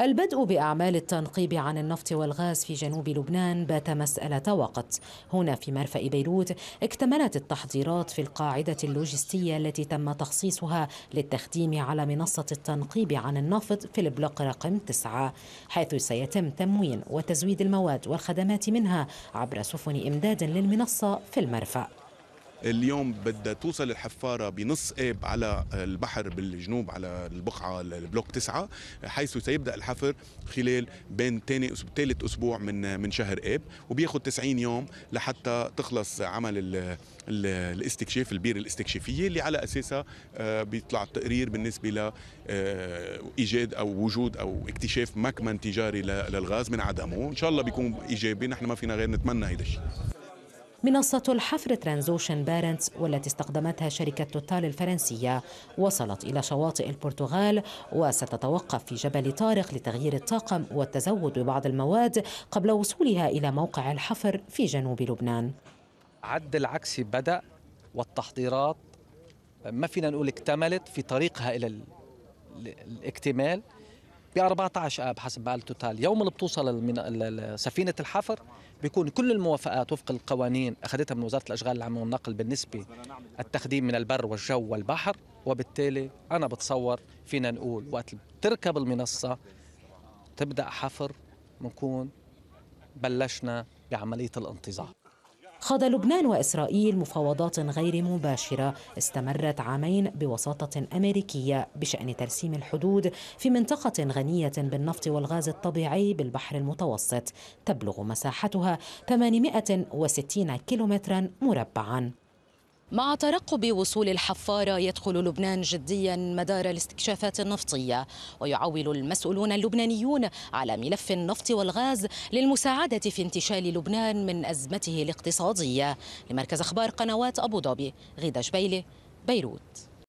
البدء بأعمال التنقيب عن النفط والغاز في جنوب لبنان بات مسألة وقت هنا في مرفأ بيروت اكتملت التحضيرات في القاعدة اللوجستية التي تم تخصيصها للتخديم على منصة التنقيب عن النفط في البلوك رقم 9 حيث سيتم تموين وتزويد المواد والخدمات منها عبر سفن إمداد للمنصة في المرفأ اليوم بدها توصل الحفاره بنص اب على البحر بالجنوب على البقعه البلوك تسعة حيث سيبدا الحفر خلال بين ثاني ثالث اسبوع من من شهر اب وبياخذ 90 يوم لحتى تخلص عمل ال الاستكشاف البير الاستكشافيه اللي على اساسها آه، بيطلع التقرير بالنسبه لإيجاد آه، او وجود او اكتشاف مكمن تجاري للغاز من عدمه ان شاء الله بيكون ايجابي نحن ما فينا غير نتمنى هذا الشيء منصة الحفر ترانزوشن بارنتس والتي استخدمتها شركة توتال الفرنسية وصلت إلى شواطئ البرتغال وستتوقف في جبل طارق لتغيير الطاقم والتزود ببعض المواد قبل وصولها إلى موقع الحفر في جنوب لبنان عد العكسي بدأ والتحضيرات ما فينا نقول اكتملت في طريقها إلى الاكتمال ب 14 اب حسب ما قال توتال يوم اللي بتوصل من سفينه الحفر بيكون كل الموافقات وفق القوانين اخذتها من وزاره الاشغال العامه والنقل بالنسبه التخديم من البر والجو والبحر وبالتالي انا بتصور فينا نقول وقت تركب المنصه تبدا حفر بنكون بلشنا بعمليه الانتظار خاض لبنان وإسرائيل مفاوضات غير مباشرة استمرت عامين بوساطة أمريكية بشأن ترسيم الحدود في منطقة غنية بالنفط والغاز الطبيعي بالبحر المتوسط تبلغ مساحتها 860 كيلومترا مربعا مع ترقب وصول الحفارة يدخل لبنان جديا مدار الاستكشافات النفطية ويعول المسؤولون اللبنانيون على ملف النفط والغاز للمساعدة في انتشال لبنان من أزمته الاقتصادية لمركز أخبار قنوات أبو ظبي غيدة جبيلة بيروت